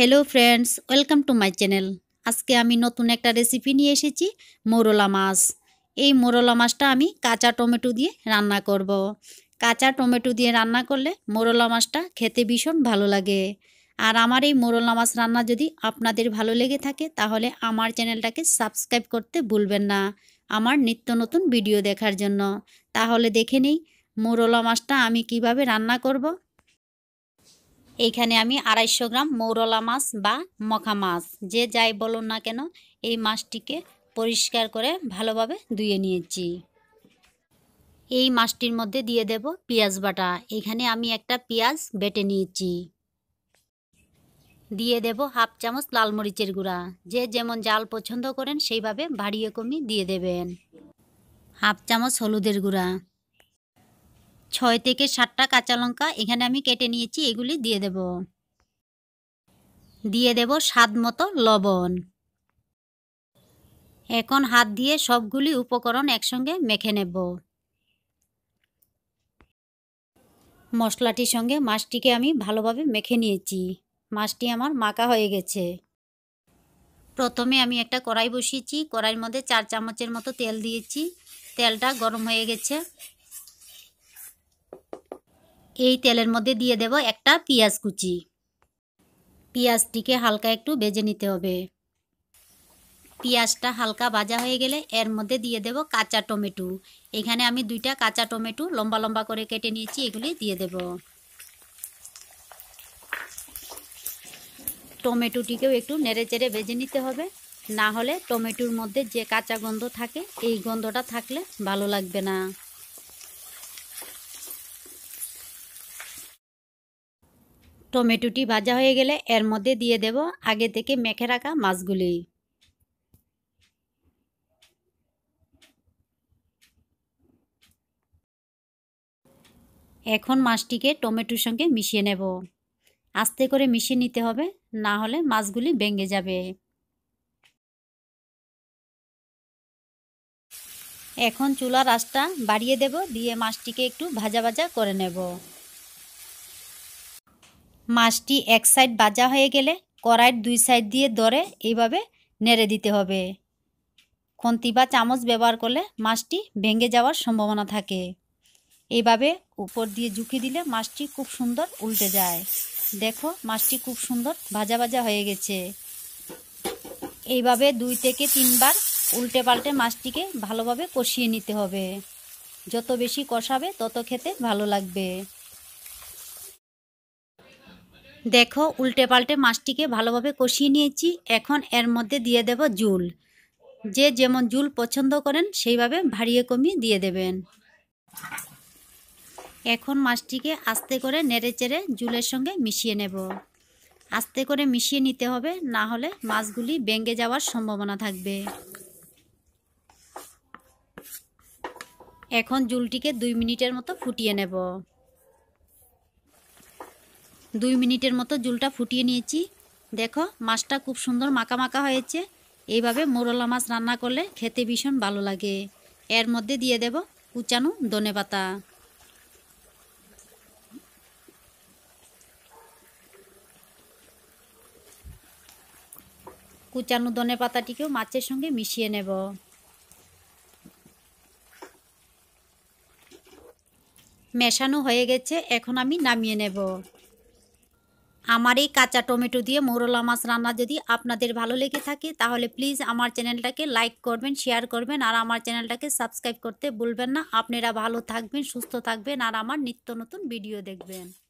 Hello friends welcome to my channel আজকে আমি নতুন একটা রেসিপি নিয়ে এসেছি মোরলা মাছ এই মোরলা মাছটা আমি কাঁচা টমেটো দিয়ে রান্না করব। কাঁচা টমেটো দিয়ে রান্না করলে মোরলা মাছটা খেতে ভীষণ ভালো লাগে আর আমার এই মোরলা মাছ রান্না যদি আপনাদের ভালো লেগে থাকে তাহলে আমার চ্যানেলটাকে সাবস্ক্রাইব করতে ভুলবেন না আমার নিত্য নতুন ভিডিও দেখার জন্য তাহলে দেখে নেই মোরলা মাছটা আমি কিভাবে রান্না করব এইখানে আমি আড়াইশো গ্রাম মৌরলা মাছ বা মখা মাছ যে যাই বলুন না কেন এই মাছটিকে পরিষ্কার করে ভালোভাবে ধুয়ে নিয়েছি এই মাছটির মধ্যে দিয়ে দেব পেঁয়াজ বাটা এখানে আমি একটা পেঁয়াজ বেটে নিয়েছি দিয়ে দেব হাফ চামচ লাল মরিচের গুঁড়া যে যেমন জাল পছন্দ করেন সেইভাবে বাড়িয়ে কমিয়ে দিয়ে দেবেন হাফ চামচ হলুদের গুঁড়া ছয় থেকে সাতটা কাঁচা লঙ্কা এখানে আমি কেটে নিয়েছি এগুলি দিয়ে দেব দিয়ে দেব স্বাদ মতো লবণ এখন হাত দিয়ে সবগুলি উপকরণ একসঙ্গে মেখে নেব মশলাটির সঙ্গে মাছটিকে আমি ভালোভাবে মেখে নিয়েছি মাছটি আমার মাখা হয়ে গেছে প্রথমে আমি একটা কড়াই বসিয়েছি কড়াইয়ের মধ্যে চার চামচের মতো তেল দিয়েছি তেলটা গরম হয়ে গেছে এই তেলের মধ্যে দিয়ে দেব একটা পেঁয়াজ কুচি পেঁয়াজটিকে হালকা একটু বেজে নিতে হবে পেঁয়াজটা হালকা ভাজা হয়ে গেলে এর মধ্যে দিয়ে দেব কাঁচা টমেটো এখানে আমি দুইটা কাঁচা টমেটো লম্বা লম্বা করে কেটে নিয়েছি এগুলি দিয়ে দেব টমেটোটিকেও একটু নেড়ে চেড়ে ভেজে নিতে হবে না হলে টমেটোর মধ্যে যে কাঁচা গন্ধ থাকে এই গন্ধটা থাকলে ভালো লাগবে না টমেটোটি ভাজা হয়ে গেলে এর মধ্যে দিয়ে দেব আগে থেকে মেখে রাখা মাছগুলি এখন মাছটিকে টমেটোর সঙ্গে মিশিয়ে নেব আস্তে করে মিশিয়ে নিতে হবে না হলে মাছগুলি ভেঙে যাবে এখন চুলার আঁচটা বাড়িয়ে দেব দিয়ে মাছটিকে একটু ভাজা ভাজা করে নেব মাছটি এক সাইড বাজা হয়ে গেলে কড়াইয়ের দুই সাইড দিয়ে দরে এইভাবে নেড়ে দিতে হবে খন্তি বা চামচ ব্যবহার করলে মাছটি ভেঙে যাওয়ার সম্ভাবনা থাকে এইভাবে উপর দিয়ে ঝুঁকি দিলে মাছটি খুব সুন্দর উল্টে যায় দেখো মাছটি খুব সুন্দর ভাজা ভাজা হয়ে গেছে এইভাবে দুই থেকে তিনবার উল্টে পাল্টে মাছটিকে ভালোভাবে কষিয়ে নিতে হবে যত বেশি কষাবে তত খেতে ভালো লাগবে দেখো উল্টে পাল্টে মাছটিকে ভালোভাবে কষিয়ে নিয়েছি এখন এর মধ্যে দিয়ে দেব জুল যে যেমন জুল পছন্দ করেন সেইভাবে ভারিয়ে কমিয়ে দিয়ে দেবেন এখন মাছটিকে আস্তে করে নেড়ে চেড়ে জুলের সঙ্গে মিশিয়ে নেব আস্তে করে মিশিয়ে নিতে হবে না হলে মাছগুলি বেঙ্গে যাওয়ার সম্ভাবনা থাকবে এখন জুলটিকে দুই মিনিটের মতো ফুটিয়ে নেব দুই মিনিটের মতো জুলটা ফুটিয়ে নিয়েছি দেখো মাছটা খুব সুন্দর মাকা মাকা হয়েছে এইভাবে মোরলা মাছ রান্না করলে খেতে ভীষণ ভালো লাগে এর মধ্যে দিয়ে দেব কুচানো দনে পাতা কুচানো দনে পাতাটিকেও মাছের সঙ্গে মিশিয়ে নেব মেশানো হয়ে গেছে এখন আমি নামিয়ে নেব আমার এই কাঁচা টমেটো দিয়ে মৌরলা মাছ রান্না যদি আপনাদের ভালো লেগে থাকে তাহলে প্লিজ আমার চ্যানেলটাকে লাইক করবেন শেয়ার করবেন আর আমার চ্যানেলটাকে সাবস্ক্রাইব করতে ভুলবেন না আপনারা ভালো থাকবেন সুস্থ থাকবেন আর আমার নিত্য নতুন ভিডিও দেখবেন